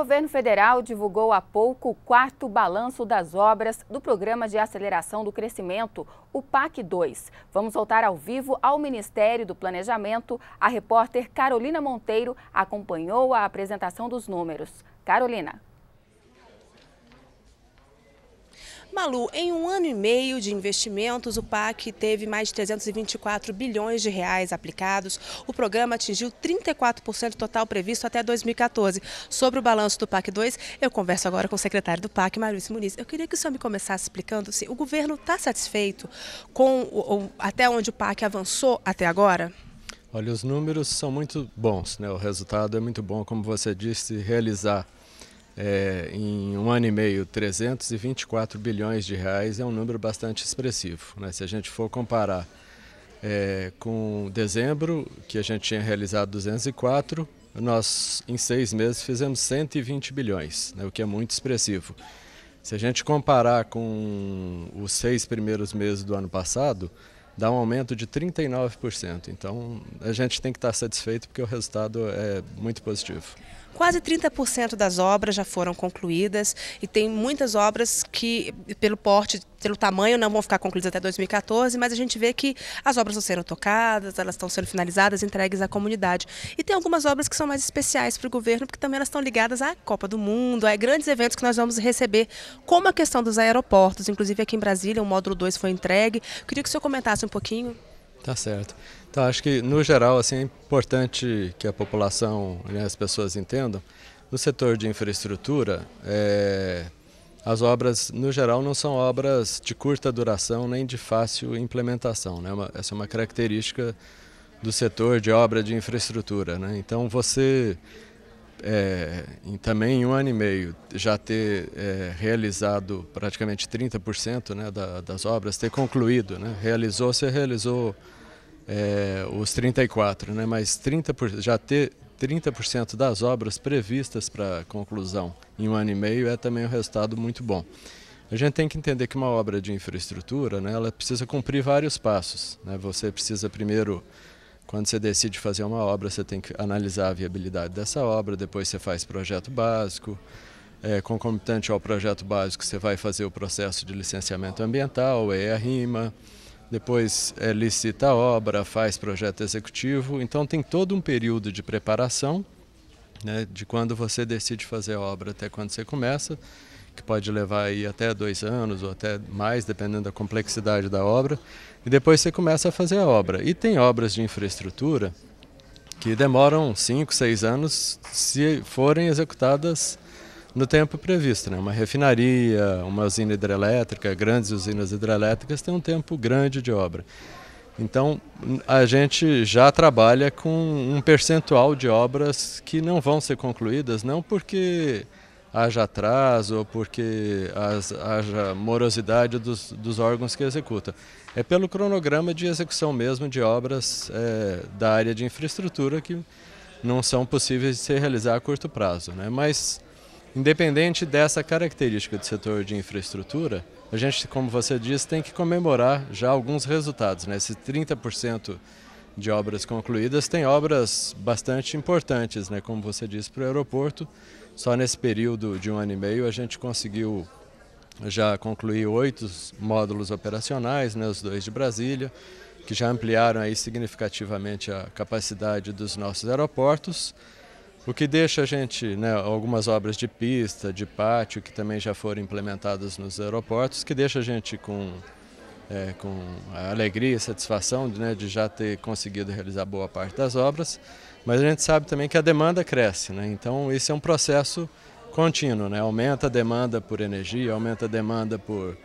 governo federal divulgou há pouco o quarto balanço das obras do Programa de Aceleração do Crescimento, o PAC 2. Vamos voltar ao vivo ao Ministério do Planejamento. A repórter Carolina Monteiro acompanhou a apresentação dos números. Carolina. Malu, em um ano e meio de investimentos, o PAC teve mais de 324 bilhões de reais aplicados. O programa atingiu 34% do total previsto até 2014. Sobre o balanço do PAC 2, eu converso agora com o secretário do PAC, Maurício Muniz. Eu queria que o senhor me começasse explicando se o governo está satisfeito com o, o, até onde o PAC avançou até agora? Olha, os números são muito bons, né? o resultado é muito bom, como você disse, realizar é, em um ano e meio, 324 bilhões de reais é um número bastante expressivo. Né? Se a gente for comparar é, com dezembro, que a gente tinha realizado 204, nós em seis meses fizemos 120 bilhões, né, o que é muito expressivo. Se a gente comparar com os seis primeiros meses do ano passado, dá um aumento de 39%. Então a gente tem que estar satisfeito porque o resultado é muito positivo. Quase 30% das obras já foram concluídas e tem muitas obras que, pelo porte, pelo tamanho, não vão ficar concluídas até 2014, mas a gente vê que as obras estão sendo tocadas, elas estão sendo finalizadas, entregues à comunidade. E tem algumas obras que são mais especiais para o governo, porque também elas estão ligadas à Copa do Mundo, a grandes eventos que nós vamos receber, como a questão dos aeroportos. Inclusive aqui em Brasília, o módulo 2 foi entregue. Queria que o senhor comentasse um pouquinho. Tá certo. Então, acho que, no geral, assim, é importante que a população, né, as pessoas entendam. No setor de infraestrutura, é, as obras, no geral, não são obras de curta duração nem de fácil implementação. Né? É uma, essa é uma característica do setor de obra de infraestrutura. Né? Então, você é, em, também em um ano e meio já ter é, realizado praticamente 30% né, da, das obras, ter concluído, né? realizou, você realizou é, os 34, né? mas 30 por, já ter 30% das obras previstas para conclusão em um ano e meio é também um resultado muito bom. A gente tem que entender que uma obra de infraestrutura, né, ela precisa cumprir vários passos. Né? Você precisa primeiro, quando você decide fazer uma obra, você tem que analisar a viabilidade dessa obra, depois você faz projeto básico, é, concomitante ao projeto básico você vai fazer o processo de licenciamento ambiental, EIA-RIMA, depois é, licita a obra, faz projeto executivo. Então tem todo um período de preparação, né, de quando você decide fazer a obra até quando você começa, que pode levar aí até dois anos ou até mais, dependendo da complexidade da obra. E depois você começa a fazer a obra. E tem obras de infraestrutura que demoram cinco, seis anos se forem executadas no tempo previsto. Né? Uma refinaria, uma usina hidrelétrica, grandes usinas hidrelétricas têm um tempo grande de obra. Então, a gente já trabalha com um percentual de obras que não vão ser concluídas, não porque haja atraso ou porque as, haja morosidade dos, dos órgãos que executam. É pelo cronograma de execução mesmo de obras é, da área de infraestrutura que não são possíveis de se realizar a curto prazo. Né? Mas Independente dessa característica do setor de infraestrutura, a gente, como você disse, tem que comemorar já alguns resultados. Né? Esses 30% de obras concluídas tem obras bastante importantes, né? como você disse, para o aeroporto. Só nesse período de um ano e meio a gente conseguiu já concluir oito módulos operacionais, né? os dois de Brasília, que já ampliaram aí significativamente a capacidade dos nossos aeroportos. O que deixa a gente, né, algumas obras de pista, de pátio, que também já foram implementadas nos aeroportos, que deixa a gente com, é, com a alegria e satisfação né, de já ter conseguido realizar boa parte das obras, mas a gente sabe também que a demanda cresce, né, então esse é um processo contínuo, né, aumenta a demanda por energia, aumenta a demanda por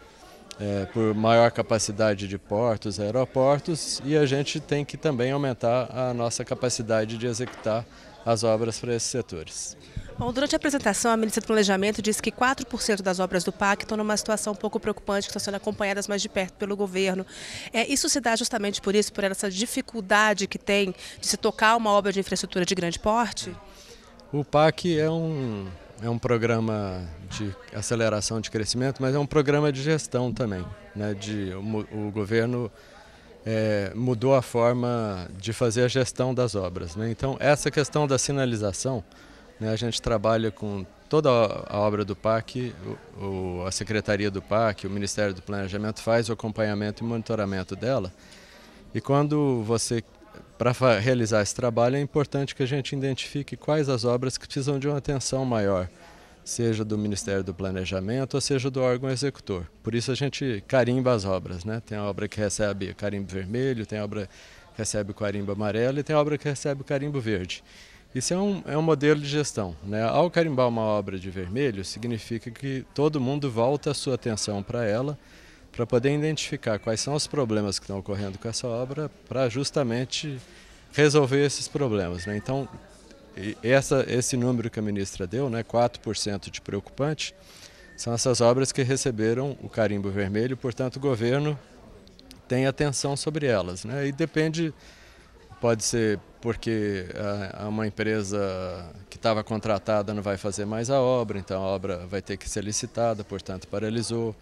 é, por maior capacidade de portos, aeroportos, e a gente tem que também aumentar a nossa capacidade de executar as obras para esses setores. Bom, durante a apresentação, a ministra do Planejamento disse que 4% das obras do PAC estão numa situação um pouco preocupante, que estão sendo acompanhadas mais de perto pelo governo. É, isso se dá justamente por isso, por essa dificuldade que tem de se tocar uma obra de infraestrutura de grande porte? O PAC é um é um programa de aceleração de crescimento, mas é um programa de gestão também. Né, de, o, o governo é, mudou a forma de fazer a gestão das obras. Né? Então, essa questão da sinalização, né, a gente trabalha com toda a obra do PAC, o, o, a Secretaria do PAC, o Ministério do Planejamento faz o acompanhamento e monitoramento dela. E quando você para realizar esse trabalho é importante que a gente identifique quais as obras que precisam de uma atenção maior, seja do Ministério do Planejamento ou seja do órgão executor. Por isso a gente carimba as obras, né? Tem a obra que recebe carimbo vermelho, tem a obra que recebe o carimbo amarelo e tem a obra que recebe o carimbo verde. Isso é um, é um modelo de gestão. Né? Ao carimbar uma obra de vermelho, significa que todo mundo volta a sua atenção para ela para poder identificar quais são os problemas que estão ocorrendo com essa obra, para justamente resolver esses problemas. Né? Então, essa, esse número que a ministra deu, né, 4% de preocupante, são essas obras que receberam o carimbo vermelho, portanto, o governo tem atenção sobre elas. Né? E depende, pode ser porque ah, é uma empresa que estava contratada não vai fazer mais a obra, então a obra vai ter que ser licitada, portanto, paralisou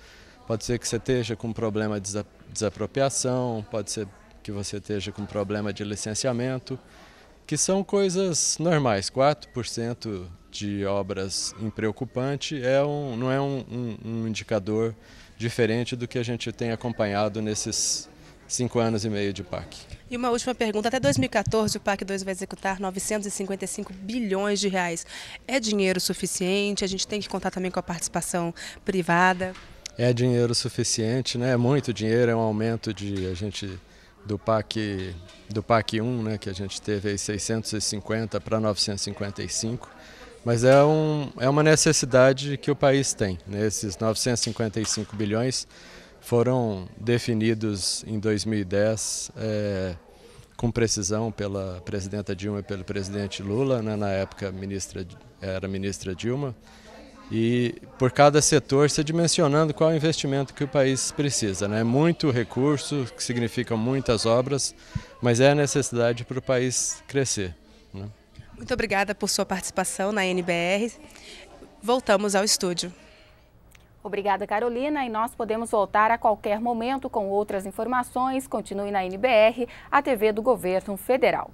Pode ser que você esteja com problema de desapropriação, pode ser que você esteja com problema de licenciamento, que são coisas normais. 4% de obras em é um, não é um, um, um indicador diferente do que a gente tem acompanhado nesses cinco anos e meio de PAC. E uma última pergunta. Até 2014, o PAC 2 vai executar 955 bilhões de reais. É dinheiro suficiente? A gente tem que contar também com a participação privada? é dinheiro suficiente, né? É muito dinheiro, é um aumento de a gente do PAC do PAC 1, né, que a gente teve aí 650 para 955, mas é um é uma necessidade que o país tem, né? Esses 955 bilhões foram definidos em 2010 é, com precisão pela presidenta Dilma e pelo presidente Lula, né? na época ministra era ministra Dilma e por cada setor se dimensionando qual é o investimento que o país precisa. Né? Muito recurso, que significa muitas obras, mas é a necessidade para o país crescer. Né? Muito obrigada por sua participação na NBR. Voltamos ao estúdio. Obrigada, Carolina. E nós podemos voltar a qualquer momento com outras informações. Continue na NBR, a TV do Governo Federal.